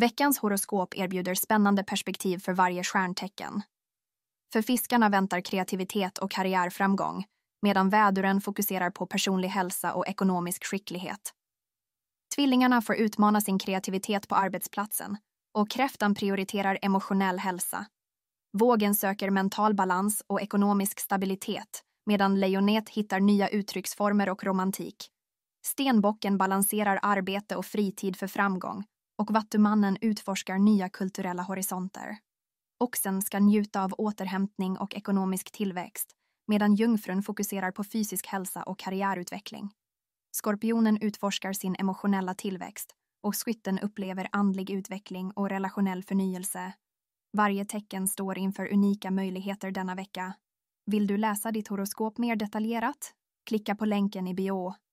Veckans horoskop erbjuder spännande perspektiv för varje stjärntecken. För fiskarna väntar kreativitet och karriärframgång medan väduren fokuserar på personlig hälsa och ekonomisk skicklighet. Tvillingarna får utmana sin kreativitet på arbetsplatsen och kräftan prioriterar emotionell hälsa. Vågen söker mental balans och ekonomisk stabilitet medan lejonet hittar nya uttrycksformer och romantik. Stenbocken balanserar arbete och fritid för framgång och Vattumannen utforskar nya kulturella horisonter. Oxen ska njuta av återhämtning och ekonomisk tillväxt medan jungfrun fokuserar på fysisk hälsa och karriärutveckling. Skorpionen utforskar sin emotionella tillväxt och skytten upplever andlig utveckling och relationell förnyelse. Varje tecken står inför unika möjligheter denna vecka. Vill du läsa ditt horoskop mer detaljerat? Klicka på länken i bio